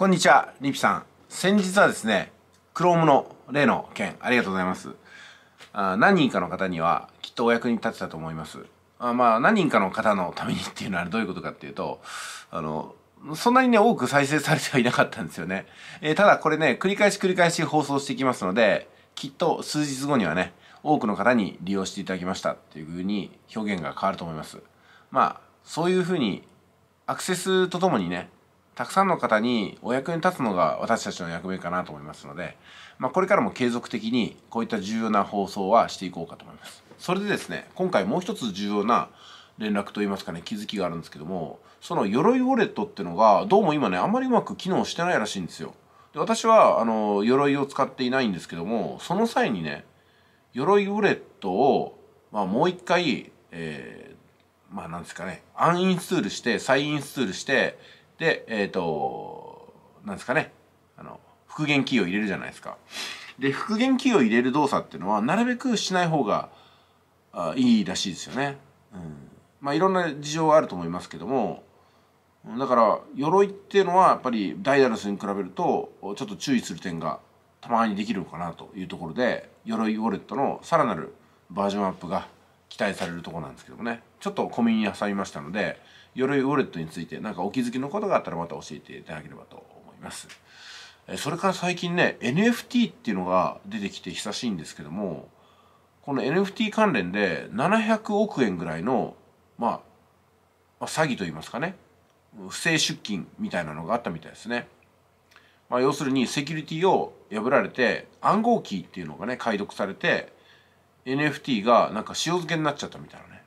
こんにちは、リピさん。先日はですね、クロームの例の件、ありがとうございます。あ何人かの方には、きっとお役に立てたと思います。あまあ、何人かの方のために っていうのはどういうことかっていうと、あの、そんなにね、多く再生されてはいなかったんですよね。えー、ただこれね、繰り返し繰り返し放送していきますので、きっと数日後にはね、多くの方に利用していただきましたっていうふうに表現が変わると思います。まあ、そういうふうにアクセスとともにね、たくさんの方にお役に立つのが私たちの役目かなと思いますので、まあ、これからも継続的にこういった重要な放送はしていこうかと思います。それでですね、今回もう一つ重要な連絡といいますかね、気づきがあるんですけども、その鎧ウォレットってのが、どうも今ね、あんまりうまく機能してないらしいんですよ。で私は、あの、鎧を使っていないんですけども、その際にね、鎧ウォレットを、まあ、もう一回、えー、まあ、なんですかね、アンインストールして、再インストールして、でえっ、ー、となんですかねあの復元キーを入れるじゃないですかで復元キーを入れる動作っていうのはなるべくしない方があいいらしいですよね、うん、まあいろんな事情があると思いますけどもだから鎧っていうのはやっぱりダイダルスに比べるとちょっと注意する点がたまにできるのかなというところで鎧ウォレットのさらなるバージョンアップが期待されるとこなんですけどもねちょっと小耳に挟みましたので鎧ウォレットについて何かお気づきのことがあったらまた教えていただければと思いますそれから最近ね NFT っていうのが出てきて久しいんですけどもこの NFT 関連で700億円ぐらいの、まあ、詐欺といいますかね不正出金みたいなのがあったみたいですね、まあ、要するにセキュリティを破られて暗号キーっていうのがね解読されて NFT がなんか塩漬けになっちゃったみたいなね。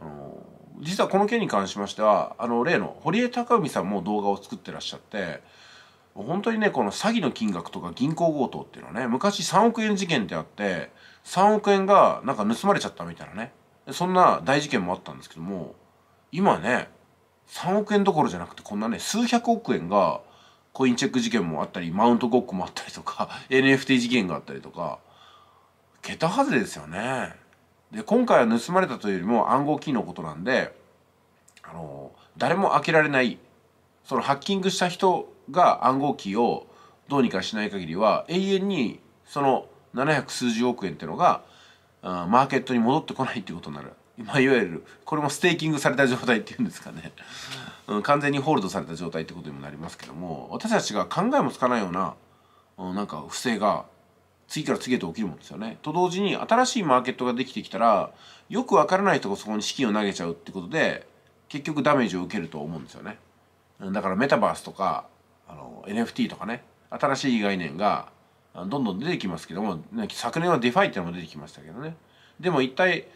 あのー、実はこの件に関しましては、あの、例の堀江貴文さんも動画を作ってらっしゃって、本当にね、この詐欺の金額とか銀行強盗っていうのはね、昔3億円事件ってあって、3億円がなんか盗まれちゃったみたいなね。そんな大事件もあったんですけども、今ね、3億円どころじゃなくてこんなね、数百億円がコインチェック事件もあったり、マウントゴックもあったりとか、NFT 事件があったりとか、桁外れですよねで今回は盗まれたというよりも暗号キーのことなんであの誰も開けられないそのハッキングした人が暗号キーをどうにかしない限りは永遠にその700数十億円っていうのがマーケットに戻ってこないっていうことになる、まあ、いわゆるこれもステーキングされた状態っていうんですかね、うん、完全にホールドされた状態ってことにもなりますけども私たちが考えもつかないような、うん、なんか不正が次から次へと起きるもんですよね。と同時に新しいマーケットができてきたらよくわからないとこそこに資金を投げちゃうってことで結局ダメージを受けると思うんですよね。だからメタバースとかあの NFT とかね新しい概念がどんどん出てきますけども、昨年はデファイってのも出てきましたけどねでも一体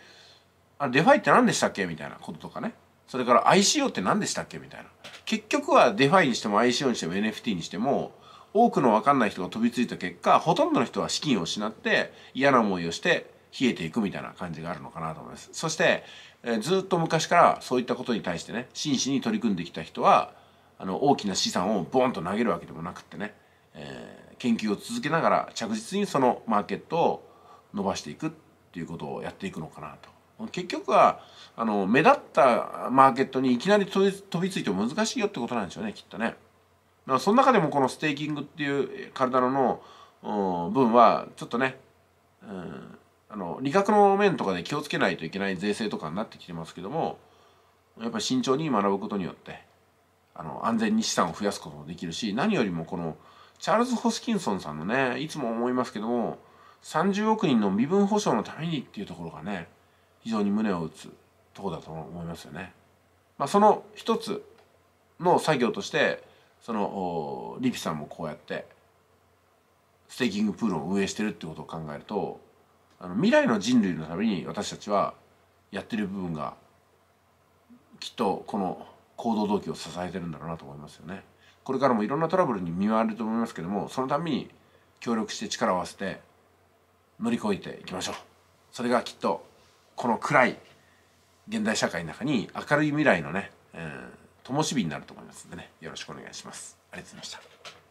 あデファイって何でしたっけみたいなこととかねそれから ICO って何でしたっけみたいな結局はデファイにしても ICO にしても NFT にしても多くの分かんない人が飛びついた結果ほとんどの人は資金を失って嫌な思いをして冷えていくみたいな感じがあるのかなと思いますそして、えー、ずっと昔からそういったことに対してね真摯に取り組んできた人はあの大きな資産をボンと投げるわけでもなくってね、えー、研究を続けながら着実にそのマーケットを伸ばしていくっていうことをやっていくのかなと結局はあの目立ったマーケットにいきなり飛びついても難しいよってことなんでしょうねきっとね。あ、その中でもこのステーキングっていう体の分はちょっとね、うん、あの理学の面とかで気をつけないといけない税制とかになってきてますけどもやっぱり慎重に学ぶことによってあの安全に資産を増やすこともできるし何よりもこのチャールズ・ホスキンソンさんのねいつも思いますけども30億人の身分保障のためにっていうところがね非常に胸を打つとこだと思いますよね。まあ、その一つの作業としてそのリピさんもこうやってステーキングプールを運営してるってことを考えるとあの未来の人類のために私たちはやってる部分がきっとこの行動動機を支えてるんだろうなと思いますよね。これからもいろんなトラブルに見舞われると思いますけどもそのために協力して力を合わせて乗り越えていきましょう。それがきっとこの暗い現代社会の中に明るい未来のね、えー灯火になると思いますんでねよろしくお願いしますありがとうございました